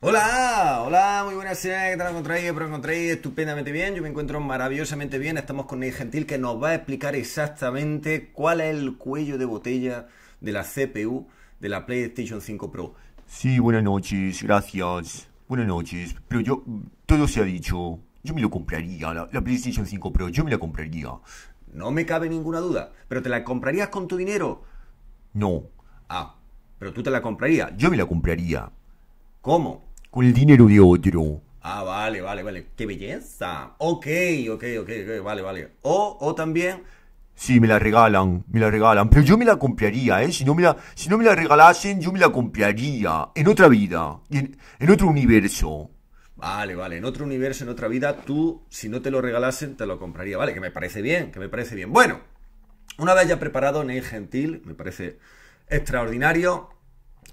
Hola, hola, muy buenas, ¿qué tal encontráis? Espero estupendamente bien, yo me encuentro maravillosamente bien, estamos con el Gentil que nos va a explicar exactamente cuál es el cuello de botella de la CPU de la PlayStation 5 Pro. Sí, buenas noches, gracias, buenas noches, pero yo, todo se ha dicho, yo me lo compraría, la PlayStation 5 Pro, yo me la compraría. No me cabe ninguna duda, pero ¿te la comprarías con tu dinero? No. Ah, pero tú te la comprarías. Yo me la compraría. ¿Cómo? Con el dinero de otro. Ah, vale, vale, vale. ¡Qué belleza! Ok, ok, ok, ok, vale, vale. O, o también... Sí, me la regalan, me la regalan. Pero yo me la compraría, ¿eh? Si no me la, si no me la regalasen, yo me la compraría. En otra vida, en, en otro universo. Vale, vale. En otro universo, en otra vida, tú, si no te lo regalasen, te lo compraría. Vale, que me parece bien, que me parece bien. Bueno, una vez ya preparado, Ney Gentil, me parece extraordinario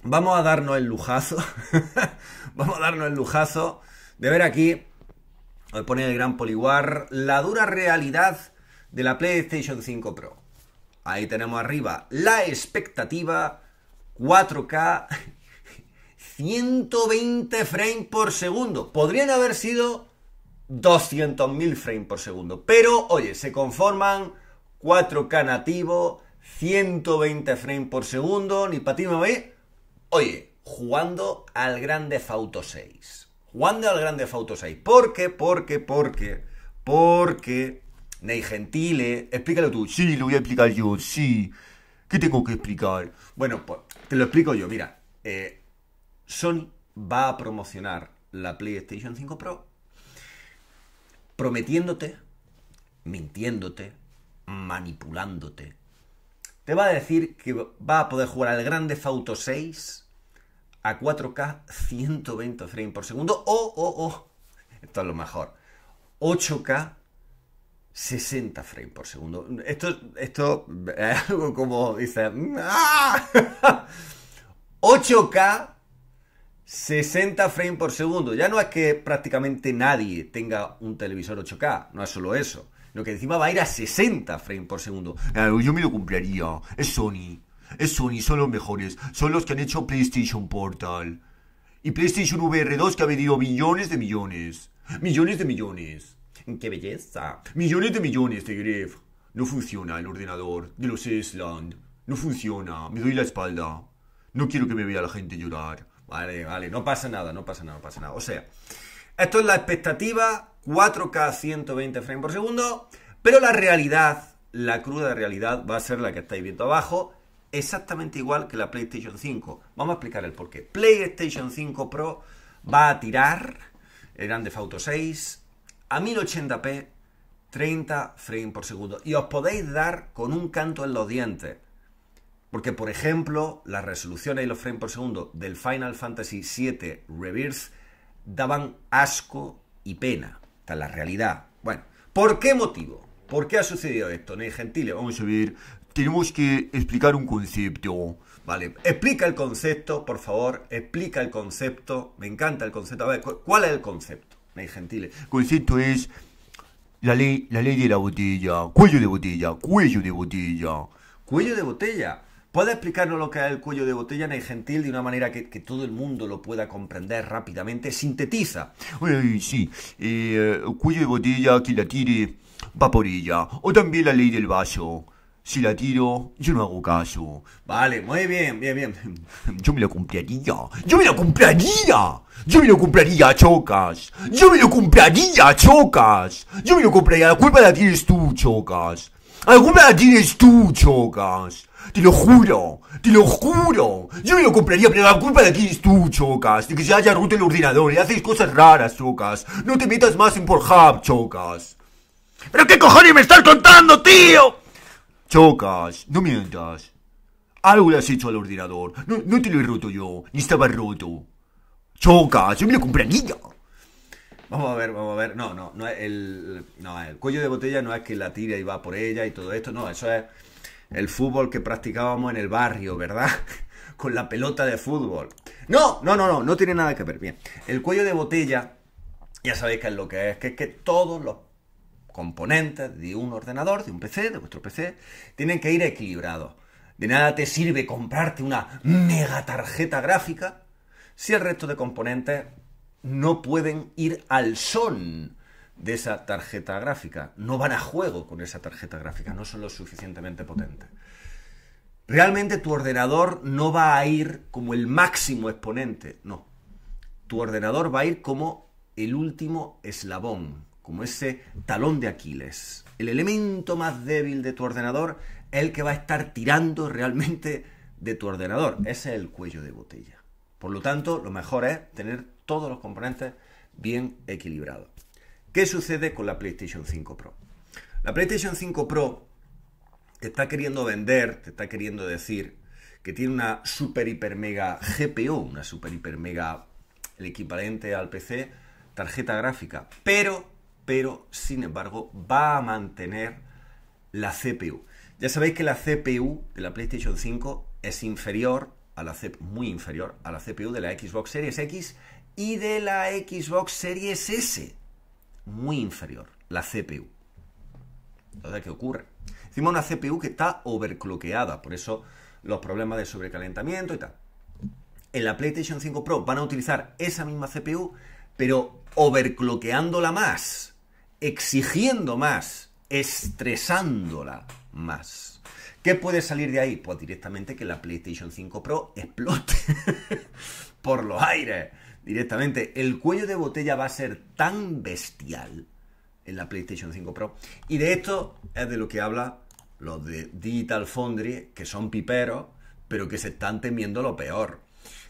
vamos a darnos el lujazo, vamos a darnos el lujazo de ver aquí, hoy pone el gran Poliwar, la dura realidad de la PlayStation 5 Pro. Ahí tenemos arriba la expectativa 4K 120 frames por segundo. Podrían haber sido 200.000 frames por segundo, pero oye, se conforman 4K nativo, 120 frames por segundo, ni para ti, Oye, jugando al Grande Fauto 6. Jugando al Grande Fauto 6. ¿Por qué? ¿por ¿por porque, porque. Ney Gentile, explícalo tú. Sí, lo voy a explicar yo, sí. ¿Qué tengo que explicar? Bueno, pues te lo explico yo. Mira, eh, Sony va a promocionar la PlayStation 5 Pro prometiéndote, mintiéndote, manipulándote, te va a decir que va a poder jugar al Grande Fauto 6 a 4K 120 frames por segundo o, o, o, esto es lo mejor, 8K 60 frames por segundo. Esto, esto es algo como dice... ¡Ah! 8K 60 frames por segundo. Ya no es que prácticamente nadie tenga un televisor 8K, no es solo eso lo que encima va a ir a 60 frames por segundo. Eh, yo me lo compraría. Es Sony. Es Sony, son los mejores. Son los que han hecho PlayStation Portal. Y PlayStation VR 2 que ha vendido millones de millones. Millones de millones. ¡Qué belleza! Millones de millones de Gref. No funciona el ordenador de los Esland. No funciona. Me doy la espalda. No quiero que me vea la gente llorar. Vale, vale. No pasa nada, no pasa nada, no pasa nada. O sea, esto es la expectativa 4K 120 frames por segundo, pero la realidad, la cruda realidad va a ser la que estáis viendo abajo, exactamente igual que la PlayStation 5. Vamos a explicar el porqué. PlayStation 5 Pro va a tirar el Grande Auto 6 a 1080p 30 frames por segundo y os podéis dar con un canto en los dientes. Porque, por ejemplo, las resoluciones y los frames por segundo del Final Fantasy VII Reverse daban asco y pena. Esta es la realidad. Bueno, ¿por qué motivo? ¿Por qué ha sucedido esto? Ney Gentile, vamos a ver. Tenemos que explicar un concepto. Vale, explica el concepto, por favor. Explica el concepto. Me encanta el concepto. A ver, ¿cuál es el concepto? Ney Gentile. El concepto es la ley, la ley de la botella. Cuello de botella, cuello de botella. Cuello de botella. ¿Puede explicarnos lo que es el cuello de botella en gentil de una manera que, todo el mundo lo pueda comprender rápidamente? Sintetiza. sí, eh, cuello de botella que la tire va por ella. O también la ley del vaso. Si la tiro, yo no hago caso. Vale, muy bien, bien, bien. Yo me lo cumpliría. Yo me la cumpliría. Yo me lo compraría Chocas. Yo me lo cumpliría, Chocas. Yo me lo compraría. La culpa la tienes tú, Chocas. La culpa la tienes tú, Chocas. Te lo juro, te lo juro. Yo me lo compraría, pero la culpa de aquí es tú, Chocas. De que se haya roto el ordenador y haces cosas raras, Chocas. No te metas más en Pornhub, Chocas. ¿Pero qué cojones me estás contando, tío? Chocas, no mientas. Algo le has hecho al ordenador. No, no te lo he roto yo, ni estaba roto. Chocas, yo me lo compraría. Vamos a ver, vamos a ver. No, no, no es el, no, el cuello de botella no es que la tira y va por ella y todo esto. No, eso es el fútbol que practicábamos en el barrio, ¿verdad? Con la pelota de fútbol. No, no, no, no, no tiene nada que ver. Bien, el cuello de botella, ya sabéis que es lo que es, que es que todos los componentes de un ordenador, de un PC, de vuestro PC, tienen que ir equilibrados. De nada te sirve comprarte una mega tarjeta gráfica si el resto de componentes no pueden ir al son de esa tarjeta gráfica, no van a juego con esa tarjeta gráfica, no son lo suficientemente potentes Realmente tu ordenador no va a ir como el máximo exponente, no. Tu ordenador va a ir como el último eslabón, como ese talón de Aquiles. El elemento más débil de tu ordenador es el que va a estar tirando realmente de tu ordenador. Ese es el cuello de botella. Por lo tanto, lo mejor es tener todos los componentes bien equilibrados. ¿Qué sucede con la PlayStation 5 Pro? La PlayStation 5 Pro está queriendo vender, te está queriendo decir que tiene una super hiper mega GPU, una super hiper mega el equivalente al PC, tarjeta gráfica, pero pero sin embargo va a mantener la CPU. Ya sabéis que la CPU de la PlayStation 5 es inferior a muy inferior a la CPU de la Xbox Series X y de la Xbox Series S muy inferior, la CPU. ¿qué ocurre? Encima una CPU que está overcloqueada, por eso los problemas de sobrecalentamiento y tal. En la PlayStation 5 Pro van a utilizar esa misma CPU, pero overcloqueándola más, exigiendo más, estresándola más. ¿Qué puede salir de ahí? Pues directamente que la PlayStation 5 Pro explote por los aires directamente. El cuello de botella va a ser tan bestial en la PlayStation 5 Pro. Y de esto es de lo que habla los de Digital Foundry, que son piperos, pero que se están temiendo lo peor.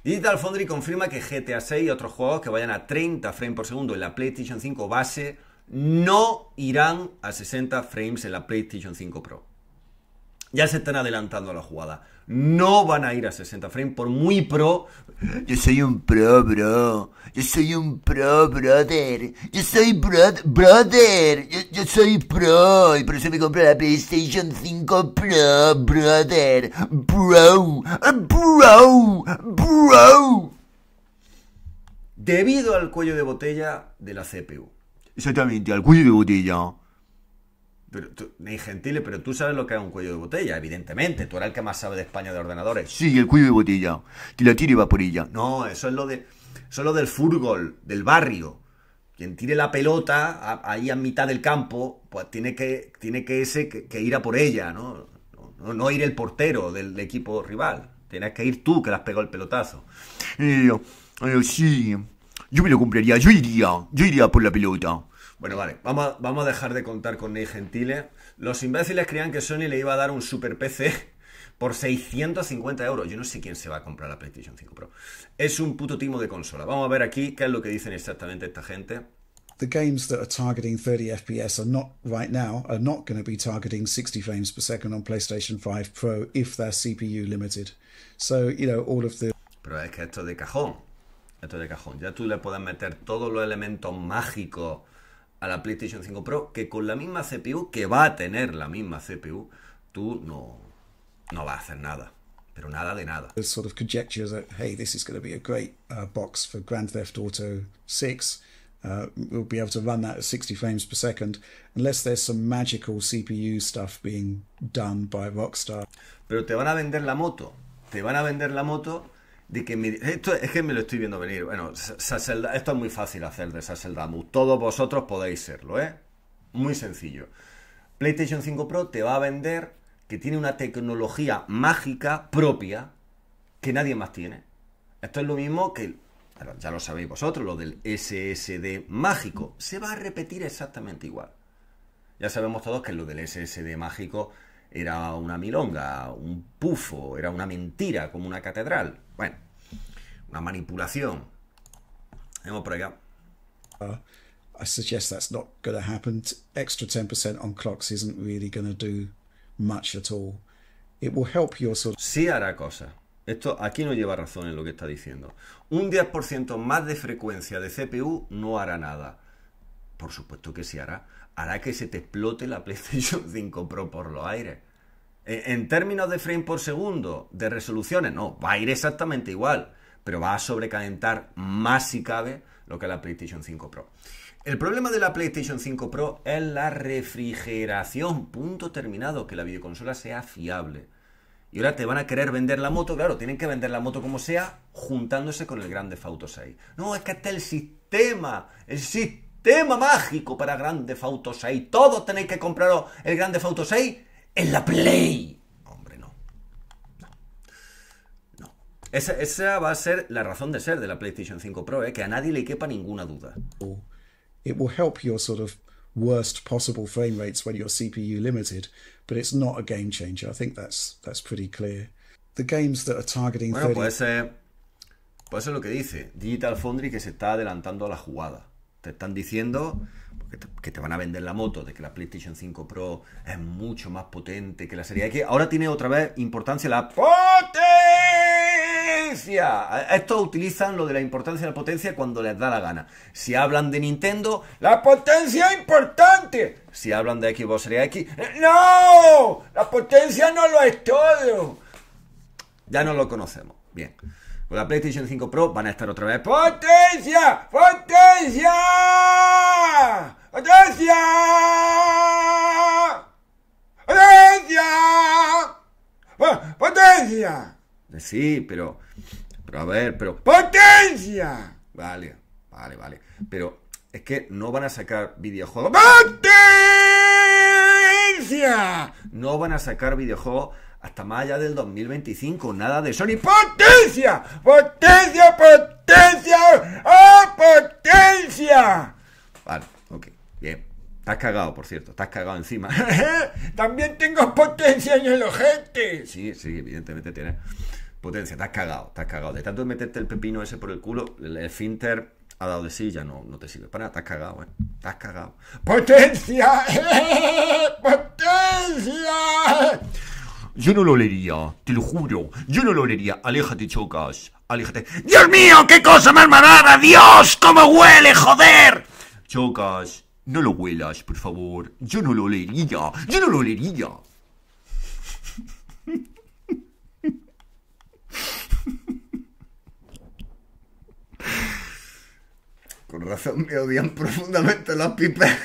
Digital Foundry confirma que GTA 6 y otros juegos que vayan a 30 frames por segundo en la PlayStation 5 base no irán a 60 frames en la PlayStation 5 Pro ya se están adelantando a la jugada. No van a ir a 60 frames por muy pro. Yo soy un pro, bro. Yo soy un pro, brother. Yo soy bro, brother. Yo, yo soy pro. Y por eso me compré la PlayStation 5 Pro, brother. Bro. Bro. Bro. Debido al cuello de botella de la CPU. Exactamente, al cuello de botella pero tú, ni pero tú sabes lo que es un cuello de botella, evidentemente. Tú eres el que más sabe de España de ordenadores. Sí, el cuello de botella. Que la tira y va por ella. No, eso es lo de. Eso del fútbol, del barrio. Quien tire la pelota ahí a mitad del campo, pues tiene que, tiene que ese que, ir a por ella, ¿no? No, ir el portero del, equipo rival. Tienes que ir tú que le has pegado el pelotazo. Eh, eh, sí, yo me lo cumpliría, yo iría, yo iría por la pelota. Bueno, vale, vamos a, vamos a dejar de contar con Ney Gentile. Los imbéciles creían que Sony le iba a dar un super PC por 650 euros. Yo no sé quién se va a comprar la PlayStation 5 Pro. Es un puto timo de consola. Vamos a ver aquí qué es lo que dicen exactamente esta gente. The games that are targeting 30 FPS are not right now are not going to be targeting 60 frames per second on PlayStation 5 Pro if they're CPU limited. So, you know, all of the Pero es que esto de cajón. Esto de cajón. Ya tú le puedes meter todos los elementos mágicos a la PlayStation 5 Pro que con la misma CPU, que va a tener la misma CPU, tú no, no vas a hacer nada. Pero nada de nada. There's sort of conjecture that, hey, this is going to be a great uh, box for Grand Theft Auto 6. Uh, we'll be able to run that at 60 frames per second, unless there's some magical CPU stuff being done by Rockstar. Pero te van a vender la moto. Te van a vender la moto esto es que me lo estoy viendo venir. Bueno, esto es muy fácil hacer de Damu, Todos vosotros podéis serlo, ¿eh? Muy sencillo. PlayStation 5 Pro te va a vender que tiene una tecnología mágica propia que nadie más tiene. Esto es lo mismo que, ya lo sabéis vosotros, lo del SSD mágico. Se va a repetir exactamente igual. Ya sabemos todos que lo del SSD mágico era una milonga, un pufo, era una mentira, como una catedral. Bueno, una manipulación. Hemos por acá. Uh, sí hará cosas. Esto aquí no lleva razón en lo que está diciendo. Un 10% más de frecuencia de CPU no hará nada. Por supuesto que sí hará. Hará que se te explote la PlayStation 5 Pro por los aires. Eh, en términos de frame por segundo, de resoluciones, no, va a ir exactamente igual, pero va a sobrecalentar más si cabe lo que la PlayStation 5 Pro. El problema de la PlayStation 5 Pro es la refrigeración, punto terminado, que la videoconsola sea fiable. Y ahora te van a querer vender la moto, claro, tienen que vender la moto como sea, juntándose con el Grande Auto 6. No, es que está el sistema, el sistema mágico para Grande Auto 6. Todos tenéis que compraros el Grande Auto 6 en la Play. Hombre, no. No. Esa, esa, va a ser la razón de ser de la PlayStation 5 Pro, ¿eh? que a nadie le quepa ninguna duda. Oh. It will help your sort of worst possible frame rates when you're CPU limited, but it's not a game changer. I think that's, that's pretty clear. The games that are targeting bueno, 30... puede ser, puede ser lo que dice Digital Foundry que se está adelantando a la jugada. Te están diciendo que te, van a vender la moto, de que la PlayStation 5 Pro es mucho más potente que la serie X. Ahora tiene otra vez importancia la potencia. Estos utilizan lo de la importancia de la potencia cuando les da la gana. Si hablan de Nintendo, la potencia es importante. Si hablan de Xbox Series X, no, la potencia no lo es todo. Ya no lo conocemos. Bien. Con la PlayStation 5 Pro van a estar otra vez. ¡Potencia! ¡Potencia! ¡Potencia! ¡Potencia! ¡Potencia! Eh, sí, pero. Pero a ver, pero. ¡Potencia! Vale, vale, vale. Pero es que no van a sacar videojuegos. ¡Potencia! van a sacar videojuegos hasta más allá del 2025. Nada de Sony. ¡Potencia! ¡Potencia! ¡Potencia! ¡Ah, potencia! Vale, ok, bien. Estás cagado, por cierto, estás cagado encima. También tengo potencia en el ojete. Sí, sí, evidentemente tiene potencia. Estás cagado, estás cagado. De tanto meterte el pepino ese por el culo, el, finter ha dado de sí, ya no, no te sirve para nada. Estás cagado, eh. Estás cagado. ¡Potencia! Yo no lo leería, te lo juro. Yo no lo leería. Aléjate, chocas. Aléjate. ¡Dios mío! ¡Qué cosa más malada! ¡Dios! ¡Cómo huele, joder! Chocas, no lo huelas, por favor. Yo no lo leería. Yo no lo leería. Con razón me odian profundamente los piperos.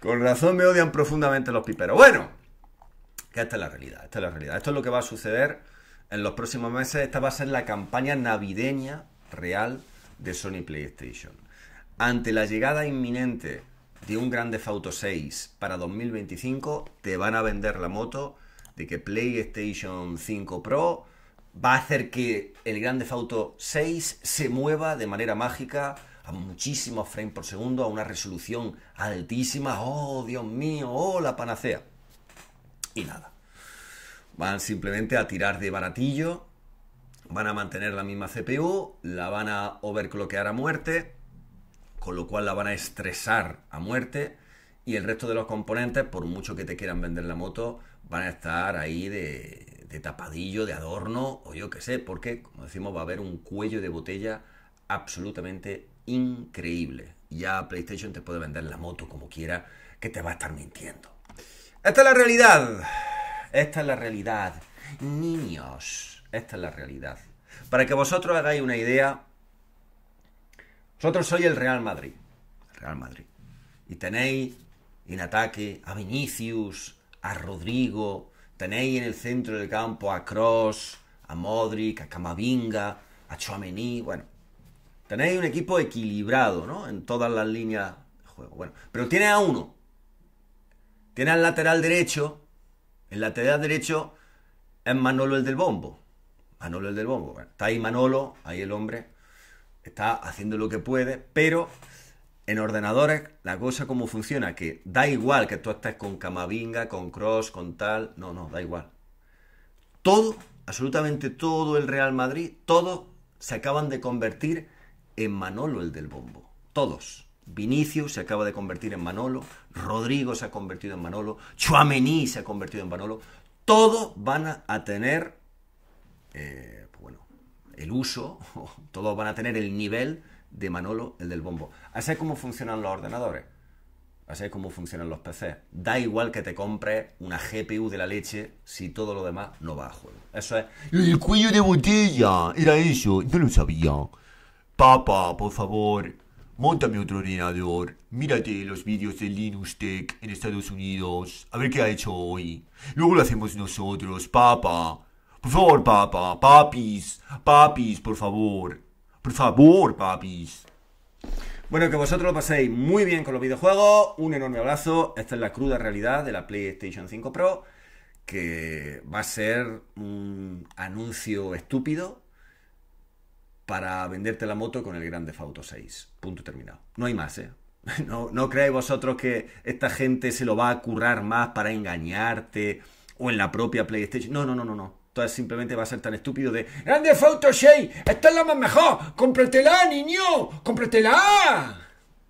Con razón me odian profundamente los piperos. Bueno. Que esta es la realidad, esta es la realidad. Esto es lo que va a suceder en los próximos meses. Esta va a ser la campaña navideña real de Sony PlayStation. Ante la llegada inminente de un Grand Theft Auto 6 para 2025, te van a vender la moto de que PlayStation 5 Pro va a hacer que el Grand Theft Auto 6 se mueva de manera mágica a muchísimos frames por segundo, a una resolución altísima. ¡Oh, Dios mío! ¡Oh, la panacea! y nada. Van simplemente a tirar de baratillo, van a mantener la misma CPU, la van a overclockear a muerte, con lo cual la van a estresar a muerte y el resto de los componentes, por mucho que te quieran vender la moto, van a estar ahí de, tapadillo, de adorno o yo qué sé, porque, como decimos, va a haber un cuello de botella absolutamente increíble. Ya PlayStation te puede vender la moto como quiera, que te va a estar mintiendo. Esta es la realidad. Esta es la realidad. Niños, esta es la realidad. Para que vosotros hagáis una idea, vosotros sois el Real Madrid. Real Madrid. Y tenéis en ataque a Vinicius, a Rodrigo, tenéis en el centro del campo a Cross, a Modric, a Camavinga, a Chouameni, bueno. Tenéis un equipo equilibrado, ¿no? En todas las líneas de juego. Bueno, pero tiene a uno tiene al lateral derecho, el lateral derecho es Manolo el del bombo. Manolo el del bombo. está ahí Manolo, ahí el hombre está haciendo lo que puede, pero en ordenadores la cosa como funciona, que da igual que tú estés con Camavinga, con Cross, con tal, no, no, da igual. Todo, absolutamente todo el Real Madrid, todos se acaban de convertir en Manolo el del bombo. Todos. Vinicius se acaba de convertir en Manolo, Rodrigo se ha convertido en Manolo, Chuamení se ha convertido en Manolo. Todos van a tener eh, pues bueno, el uso, todos van a tener el nivel de Manolo, el del bombo. Así es como funcionan los ordenadores, así es como funcionan los PCs. Da igual que te compres una GPU de la leche si todo lo demás no va a juego. Eso es... El cuello de botella, era eso, yo lo sabía. Papa, por favor, Móntame otro ordenador, mírate los vídeos de Linux Tech en Estados Unidos, a ver qué ha hecho hoy. Luego lo hacemos nosotros, papá. Por favor, papá, papis, papis, por favor. Por favor, papis. Bueno, que vosotros lo paséis muy bien con los videojuegos. Un enorme abrazo. Esta es la cruda realidad de la PlayStation 5 Pro, que va a ser un anuncio estúpido, para venderte la moto con el Grande Fauto 6. Punto terminado. No hay más, ¿eh? No, no creáis vosotros que esta gente se lo va a currar más para engañarte o en la propia PlayStation. No, no, no, no, no. Entonces simplemente va a ser tan estúpido de ¡Grande Fauto 6! ¡Esta es la más mejor! ¡Cómpratela, niño! ¡Cómpratela!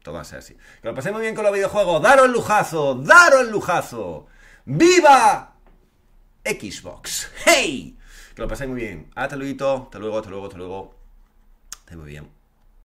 Todo va a ser así. Que lo muy bien con los videojuegos. ¡Daros lujazo! ¡Daros lujazo! ¡Viva Xbox! ¡Hey! Que lo paséis muy bien. Hasta luego, hasta luego, hasta luego, hasta luego muy bien